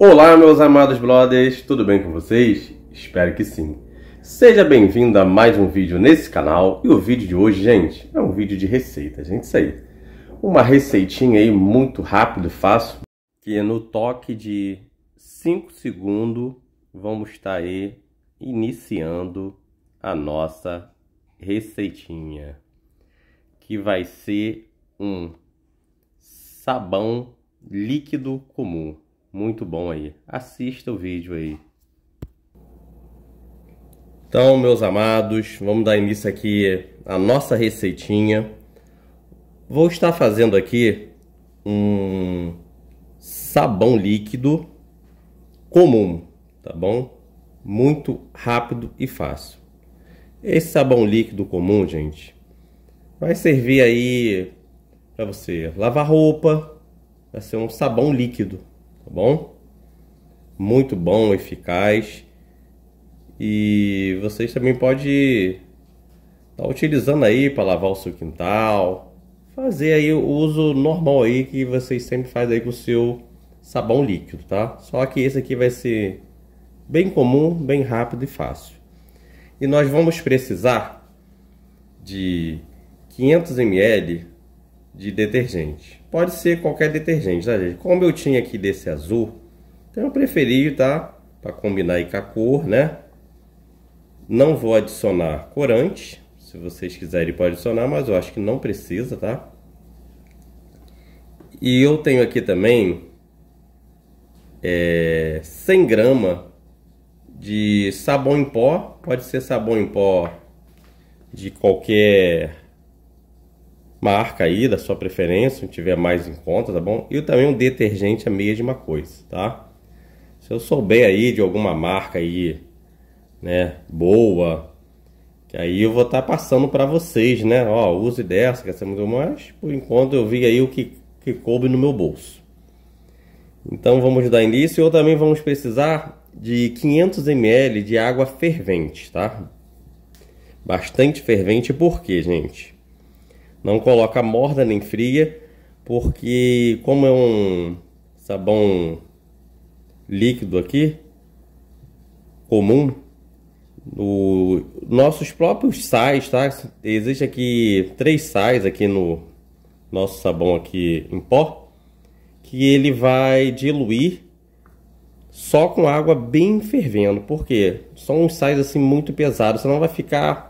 Olá, meus amados brothers, tudo bem com vocês? Espero que sim. Seja bem-vindo a mais um vídeo nesse canal e o vídeo de hoje, gente, é um vídeo de receita, gente, isso aí. Uma receitinha aí muito rápido, fácil, que no toque de 5 segundos vamos estar tá aí iniciando a nossa receitinha, que vai ser um sabão líquido comum muito bom aí. Assista o vídeo aí. Então, meus amados, vamos dar início aqui à nossa receitinha. Vou estar fazendo aqui um sabão líquido comum, tá bom? Muito rápido e fácil. Esse sabão líquido comum, gente, vai servir aí para você lavar roupa, vai ser um sabão líquido, tá bom? Muito bom, eficaz. E vocês também podem estar tá utilizando aí para lavar o seu quintal, fazer aí o uso normal aí que vocês sempre fazem aí com o seu sabão líquido, tá? Só que esse aqui vai ser bem comum, bem rápido e fácil. E nós vamos precisar de 500 ml de detergente. Pode ser qualquer detergente, tá gente? Como eu tinha aqui desse azul, então eu preferi, tá? Para combinar aí com a cor, né? Não vou adicionar corante. Se vocês quiserem pode adicionar, mas eu acho que não precisa, tá? E eu tenho aqui também é, 100 gramas de sabão em pó. Pode ser sabão em pó de qualquer marca aí da sua preferência, se tiver mais em conta, tá bom? E também um detergente é a mesma coisa, tá? Se eu souber aí de alguma marca aí, né, boa, que aí eu vou estar tá passando para vocês, né? Ó, use dessa, que essa é muito mais, por enquanto eu vi aí o que, que coube no meu bolso. Então vamos dar início, ou também vamos precisar de 500 ml de água fervente, tá? Bastante fervente, por quê, gente? Não coloca morna nem fria, porque como é um sabão líquido aqui, comum, o, nossos próprios sais, tá? Existe aqui três sais aqui no nosso sabão aqui em pó, que ele vai diluir só com água bem fervendo, porque são uns sais assim muito pesados, senão vai ficar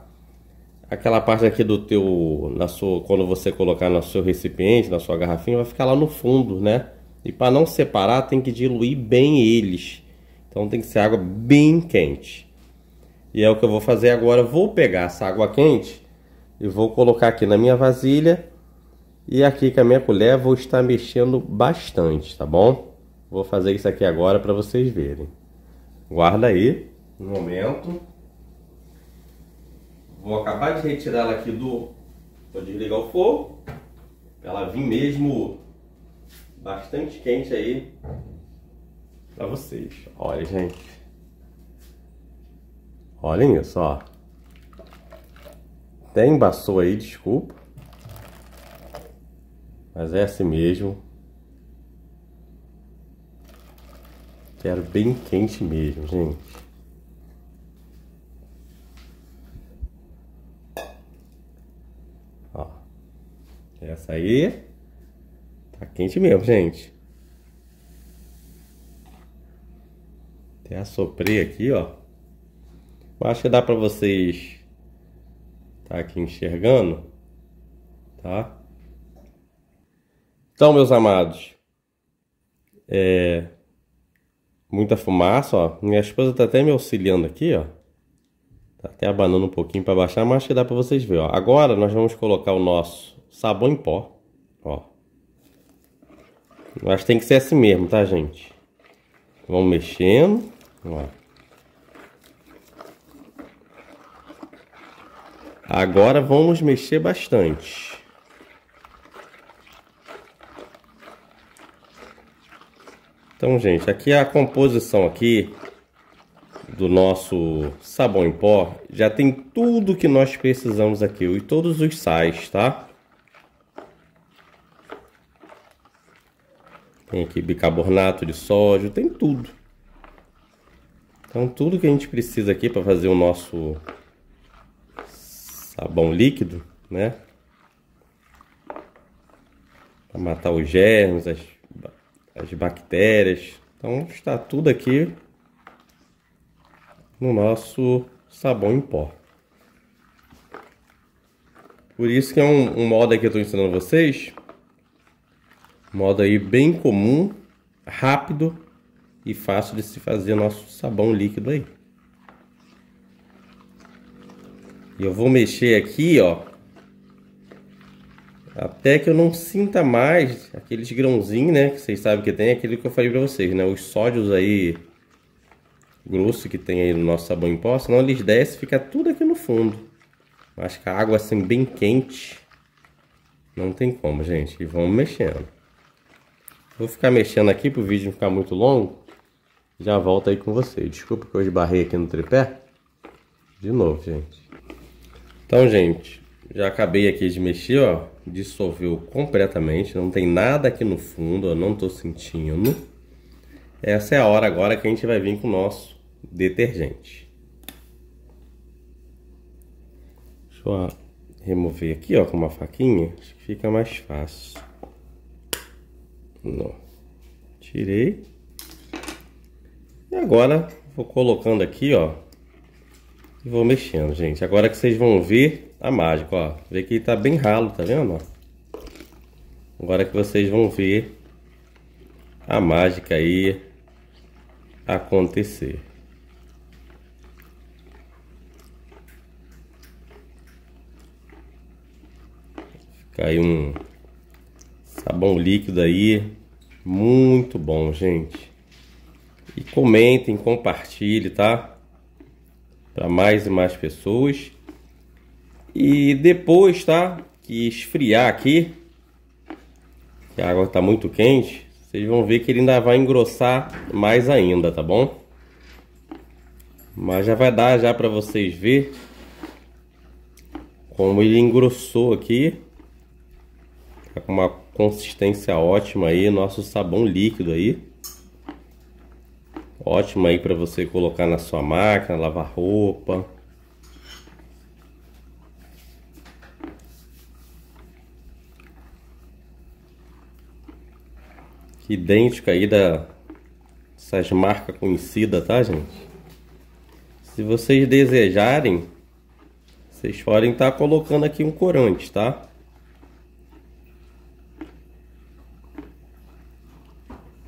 aquela parte aqui do teu, na sua, quando você colocar no seu recipiente, na sua garrafinha, vai ficar lá no fundo, né? E para não separar, tem que diluir bem eles. Então tem que ser água bem quente. E é o que eu vou fazer agora. Eu vou pegar essa água quente e vou colocar aqui na minha vasilha. E aqui com a minha colher vou estar mexendo bastante, tá bom? Vou fazer isso aqui agora para vocês verem. Guarda aí um momento. Vou acabar de retirá-la aqui do... Vou desligar o fogo. Ela vir mesmo bastante quente aí para vocês. Olha, gente. Olhem isso, ó. Tem embaçou aí, desculpa. Mas é assim mesmo. Quero bem quente mesmo, gente. Essa aí tá quente mesmo, gente. Até assoprei aqui, ó. Eu acho que dá pra vocês tá aqui enxergando, tá? Então, meus amados, é muita fumaça, ó. Minha esposa tá até me auxiliando aqui, ó. Tá até abanando um pouquinho para baixar, mas acho que dá para vocês verem, ó. Agora nós vamos colocar o nosso sabão em pó, ó. Eu acho que tem que ser assim mesmo, tá, gente? Vamos mexendo, ó. Agora vamos mexer bastante. Então, gente, aqui a composição aqui do nosso sabão em pó já tem tudo que nós precisamos aqui e todos os sais, tá? Tem aqui bicarbonato de sódio, tem tudo. Então tudo que a gente precisa aqui para fazer o nosso sabão líquido, né? Para matar os germes, as, as bactérias. Então está tudo aqui no nosso sabão em pó. Por isso que é um, um modo que eu estou ensinando vocês Modo aí bem comum, rápido e fácil de se fazer nosso sabão líquido aí. E eu vou mexer aqui, ó, até que eu não sinta mais aqueles grãozinhos, né? Que vocês sabem que tem, é aquele que eu falei pra vocês, né? Os sódios aí grosso que tem aí no nosso sabão em pó, senão eles descem fica tudo aqui no fundo. Acho que a água assim bem quente não tem como, gente. E vamos mexendo. Vou ficar mexendo aqui para o vídeo não ficar muito longo. Já volto aí com você. Desculpa que eu esbarrei aqui no tripé. De novo, gente. Então, gente, já acabei aqui de mexer, ó. Dissolveu completamente. Não tem nada aqui no fundo, eu não estou sentindo. Essa é a hora agora que a gente vai vir com o nosso detergente. Deixa eu remover aqui, ó, com uma faquinha. Acho que fica mais fácil. Não. Tirei. E agora vou colocando aqui, ó. E vou mexendo, gente. Agora que vocês vão ver a mágica, ó. Vê que tá bem ralo, tá vendo? Ó? Agora que vocês vão ver a mágica aí acontecer. Caiu um sabão líquido aí muito bom, gente. E comentem, compartilhem, tá? Para mais e mais pessoas. E depois, tá? Que esfriar aqui, que a água tá muito quente, vocês vão ver que ele ainda vai engrossar mais ainda, tá bom? Mas já vai dar já para vocês ver como ele engrossou aqui. Tá com uma consistência ótima aí, nosso sabão líquido aí. Ótimo aí para você colocar na sua máquina, lavar roupa. Idêntica aí da essas marcas conhecidas, tá gente? Se vocês desejarem, vocês podem estar tá colocando aqui um corante, tá?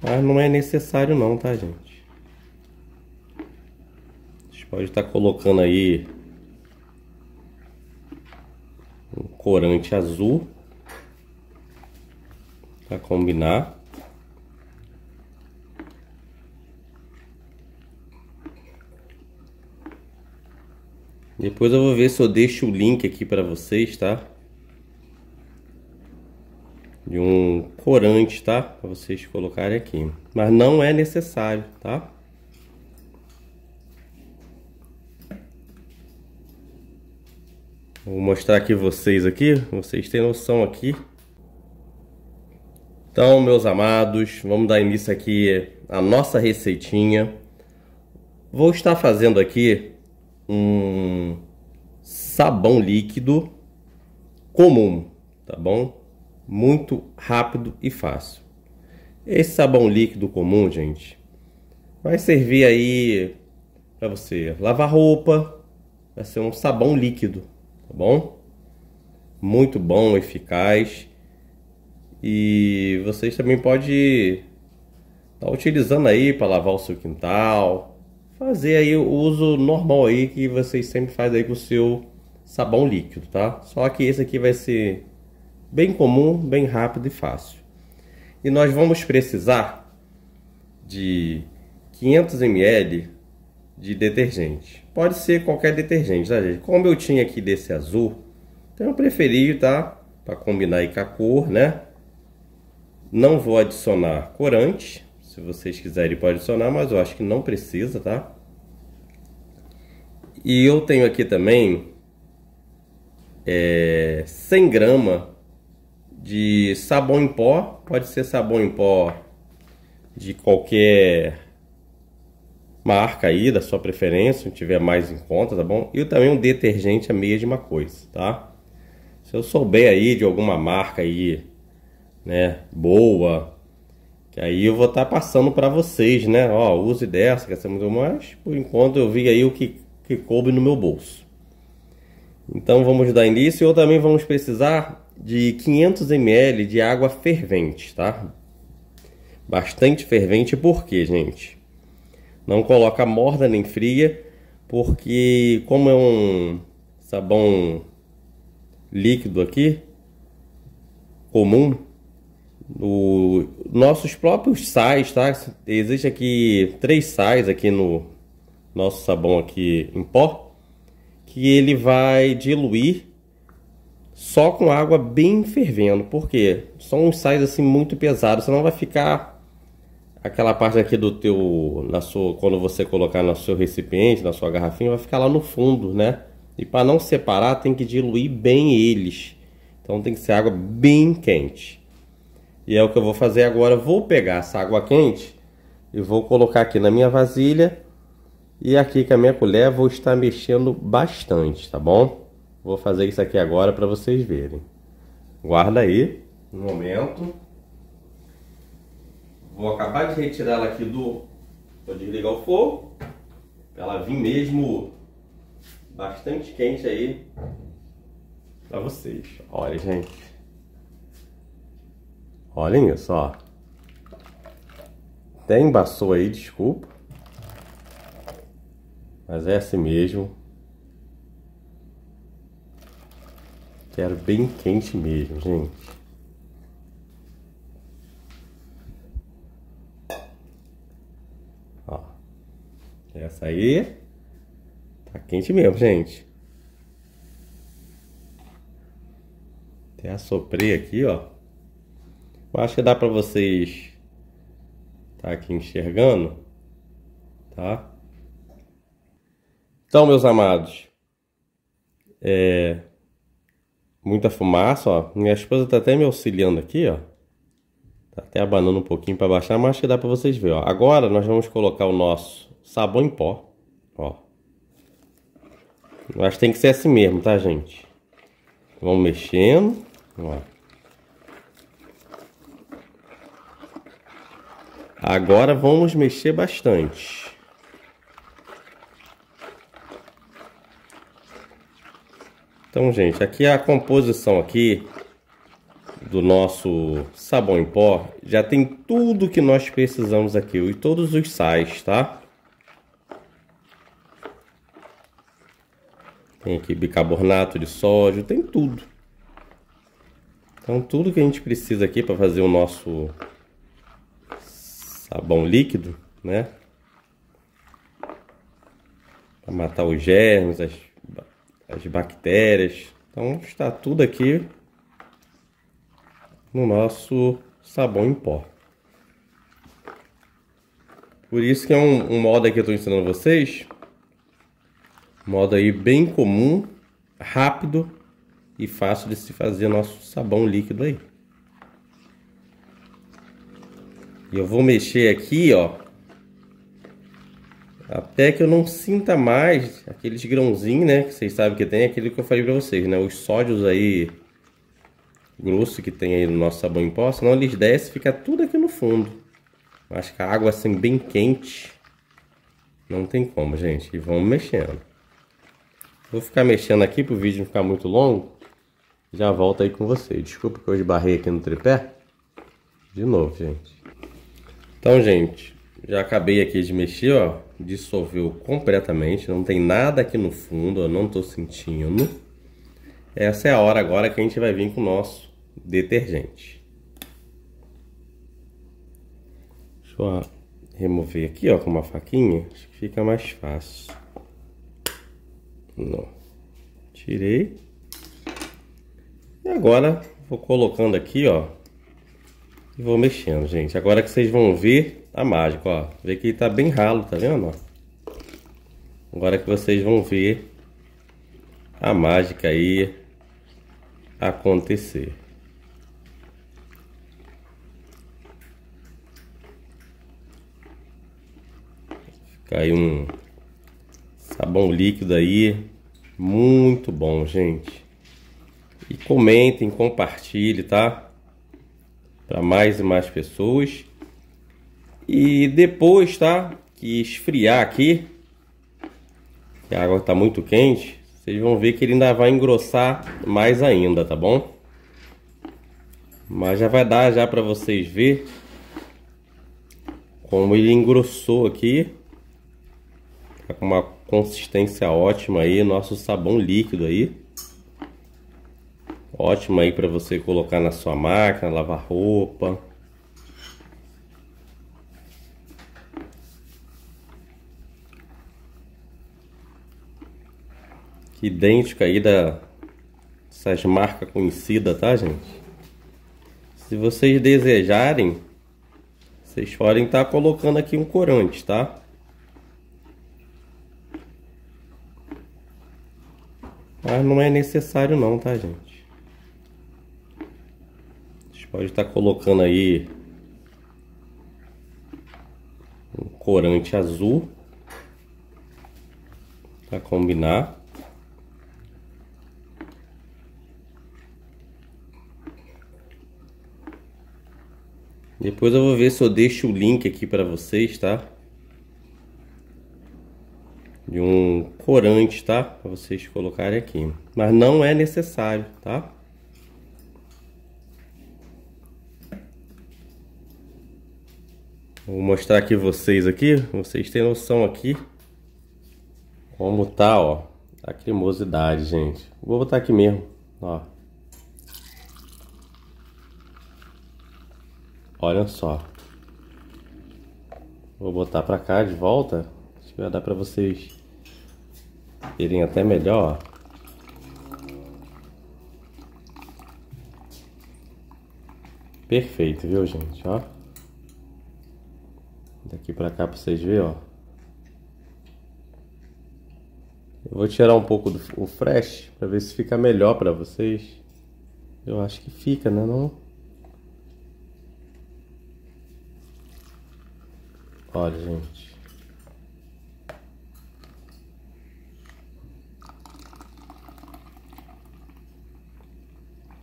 Mas não é necessário não, tá gente? Vocês podem estar tá colocando aí um corante azul para combinar. Depois eu vou ver se eu deixo o link aqui para vocês, tá? de um corante, tá? Para vocês colocarem aqui. Mas não é necessário, tá? Vou mostrar aqui vocês aqui, vocês têm noção aqui. Então, meus amados, vamos dar início aqui à nossa receitinha. Vou estar fazendo aqui um sabão líquido comum, tá bom? muito rápido e fácil. Esse sabão líquido comum, gente, vai servir aí para você lavar roupa, vai ser um sabão líquido, tá bom? Muito bom, eficaz. E vocês também pode estar tá utilizando aí para lavar o seu quintal, fazer aí o uso normal aí que vocês sempre fazem aí com o seu sabão líquido, tá? Só que esse aqui vai ser bem comum, bem rápido e fácil. E nós vamos precisar de 500 ml de detergente. Pode ser qualquer detergente, tá gente? Como eu tinha aqui desse azul, então eu preferi, tá? Para combinar aí com a cor, né? Não vou adicionar corante. Se vocês quiserem pode adicionar, mas eu acho que não precisa, tá? E eu tenho aqui também é, 100 gramas de sabão em pó, pode ser sabão em pó de qualquer marca aí, da sua preferência, se tiver mais em conta, tá bom? E também um detergente a mesma coisa, tá? Se eu souber aí de alguma marca aí, né, boa, que aí eu vou estar tá passando para vocês, né? Ó, use dessa, que essa é muito mais, por enquanto eu vi aí o que, que coube no meu bolso. Então vamos dar início, ou também vamos precisar de 500 ml de água fervente, tá? Bastante fervente, por quê, gente? Não coloca morna nem fria, porque como é um sabão líquido aqui, comum, o, nossos próprios sais, tá? Existe aqui três sais aqui no nosso sabão aqui em pó, que ele vai diluir só com água bem fervendo, porque são uns sais assim muito pesados, senão vai ficar aquela parte aqui do teu, na sua, quando você colocar no seu recipiente, na sua garrafinha, vai ficar lá no fundo, né? E para não separar, tem que diluir bem eles. Então tem que ser água bem quente. E é o que eu vou fazer agora, vou pegar essa água quente e vou colocar aqui na minha vasilha e aqui com a minha colher vou estar mexendo bastante, tá bom? Vou fazer isso aqui agora para vocês verem. Guarda aí, um momento. Vou acabar de retirar ela aqui do... Vou desligar o fogo. Ela vir mesmo bastante quente aí para vocês. Olha, gente. Olhem isso, ó. Até embaçou aí, desculpa. Mas é assim mesmo. quero bem quente mesmo, gente. Ó. Essa aí tá quente mesmo, gente. Até assoprei aqui, ó. Eu acho que dá pra vocês tá aqui enxergando, tá? Então, meus amados, é, muita fumaça, ó. Minha esposa tá até me auxiliando aqui, ó. Tá até abanando um pouquinho para baixar, mas acho que dá para vocês verem, ó. Agora nós vamos colocar o nosso sabão em pó, ó. Mas tem que ser assim mesmo, tá, gente? Vamos mexendo, ó. Agora vamos mexer bastante. Então, gente, aqui é a composição aqui do nosso sabão em pó já tem tudo que nós precisamos aqui e todos os sais, tá? Tem aqui bicarbonato de sódio, tem tudo. Então, tudo que a gente precisa aqui para fazer o nosso sabão líquido, né? Para matar os germes, as as bactérias. Então está tudo aqui no nosso sabão em pó. Por isso que é um, um modo que eu estou ensinando a vocês. Um modo aí bem comum, rápido e fácil de se fazer nosso sabão líquido aí. E eu vou mexer aqui, ó, até que eu não sinta mais aqueles grãozinhos, né? Que vocês sabem que tem, aquele que eu falei pra vocês, né? Os sódios aí grosso que tem aí no nosso sabão em pó, senão eles descem e fica tudo aqui no fundo. Acho que a água assim bem quente não tem como, gente. E vamos mexendo. Vou ficar mexendo aqui para o vídeo não ficar muito longo. Já volto aí com vocês. Desculpa que eu esbarrei aqui no tripé. De novo, gente. Então, gente, já acabei aqui de mexer, ó. Dissolveu completamente, não tem nada aqui no fundo, eu não tô sentindo. Essa é a hora agora que a gente vai vir com o nosso detergente. Deixa eu remover aqui, ó, com uma faquinha. Acho que fica mais fácil. Não. Tirei. E agora vou colocando aqui, ó, e vou mexendo, gente. Agora que vocês vão ver a tá mágica, ó. Vê que tá bem ralo, tá vendo? Ó? Agora que vocês vão ver a mágica aí acontecer. Cai um sabão líquido aí. Muito bom, gente. E comentem, compartilhem, tá? para mais e mais pessoas. E depois, tá? Que esfriar aqui, que a água está muito quente, vocês vão ver que ele ainda vai engrossar mais ainda, tá bom? Mas já vai dar já para vocês ver como ele engrossou aqui. Tá com uma consistência ótima aí, nosso sabão líquido aí. Ótima aí para você colocar na sua máquina, lavar roupa. Idêntica aí da essas marcas conhecidas, tá gente? Se vocês desejarem, vocês podem estar tá colocando aqui um corante, tá? Mas não é necessário não, tá gente? pode estar tá colocando aí um corante azul para combinar. Depois eu vou ver se eu deixo o link aqui para vocês, tá? De um corante, tá? Para vocês colocarem aqui. Mas não é necessário, tá? Vou mostrar aqui vocês aqui, vocês têm noção aqui como tá, ó, a cremosidade, gente. Vou botar aqui mesmo, ó. Olha só. Vou botar para cá de volta. Acho que vai dar para vocês verem até melhor, ó. Perfeito, viu, gente? Ó. Daqui pra cá pra vocês verem, ó. Eu vou tirar um pouco do o fresh pra ver se fica melhor pra vocês. Eu acho que fica, né não? Olha, gente.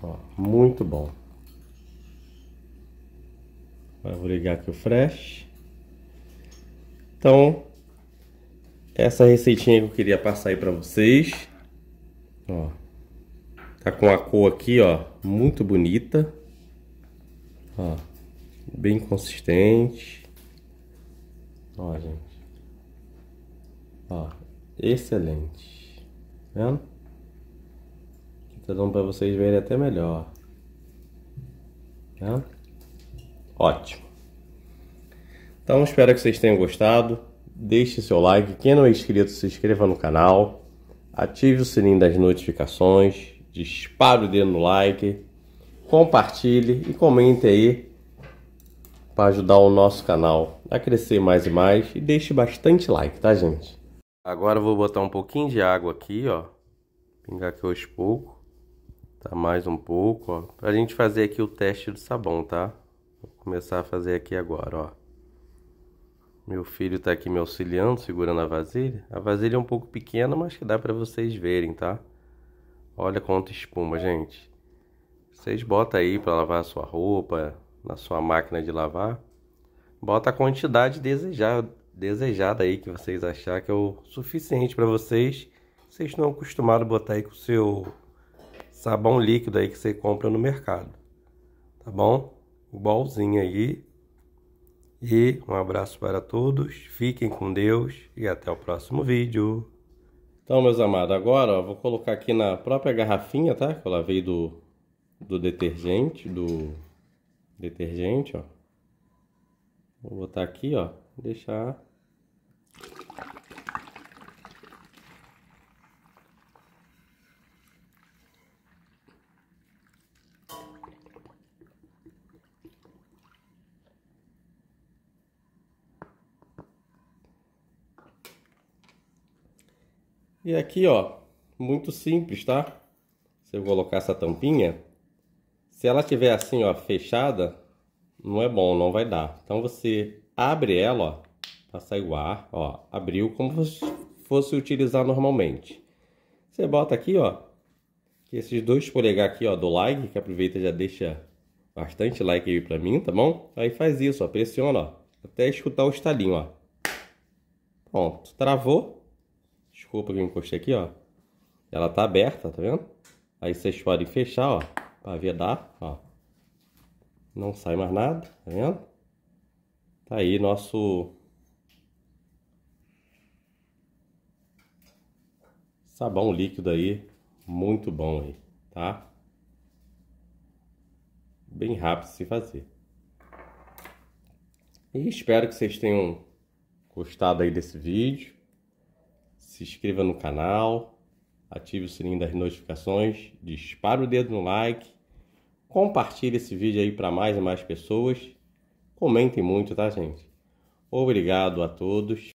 Ó, muito bom. Agora vou ligar aqui o fresh. Então, essa receitinha que eu queria passar aí para vocês. Ó. Tá com a cor aqui, ó, muito bonita. Ó. Bem consistente. Ó, gente. Ó, excelente. Tá vendo? Aqui tá dando para vocês verem até melhor. Tá? Ótimo. Então espero que vocês tenham gostado. Deixe seu like. Quem não é inscrito, se inscreva no canal. Ative o sininho das notificações. Dispare o dedo no like. Compartilhe e comente aí para ajudar o nosso canal a crescer mais e mais. E deixe bastante like, tá, gente? Agora eu vou botar um pouquinho de água aqui, ó. Pingar aqui aos poucos. Tá mais um pouco, ó. Pra gente fazer aqui o teste do sabão, tá? Vou começar a fazer aqui agora, ó. Meu filho está aqui me auxiliando, segurando a vasilha. A vasilha é um pouco pequena, mas que dá para vocês verem, tá? Olha quanta espuma, gente. Vocês botam aí para lavar a sua roupa, na sua máquina de lavar. Bota a quantidade desejada, desejada aí que vocês achar que é o suficiente para vocês. Vocês estão acostumados a botar aí com o seu sabão líquido aí que você compra no mercado. Tá bom? Igualzinho aí. E um abraço para todos, fiquem com Deus e até o próximo vídeo. Então, meus amados, agora ó, vou colocar aqui na própria garrafinha, tá? Que eu lavei do, do detergente, do detergente, ó. Vou botar aqui, ó, deixar E aqui, ó, muito simples, tá? Se eu colocar essa tampinha, se ela tiver assim, ó, fechada, não é bom, não vai dar. Então você abre ela, ó, pra sair o ar, ó, abriu como se fosse utilizar normalmente. Você bota aqui, ó, esses dois polegar aqui, ó, do like, que aproveita e já deixa bastante like aí pra mim, tá bom? Aí faz isso, ó, pressiona, ó, até escutar o estalinho, ó. Pronto, travou, desculpa que eu encostei aqui, ó. Ela tá aberta, tá vendo? Aí vocês podem fechar, ó, pra vedar, ó. Não sai mais nada, tá vendo? Tá aí nosso... Sabão líquido aí, muito bom aí, tá? Bem rápido se fazer. E espero que vocês tenham gostado aí desse vídeo se inscreva no canal, ative o sininho das notificações, dispare o dedo no like, compartilhe esse vídeo aí para mais e mais pessoas. Comentem muito, tá, gente? Obrigado a todos.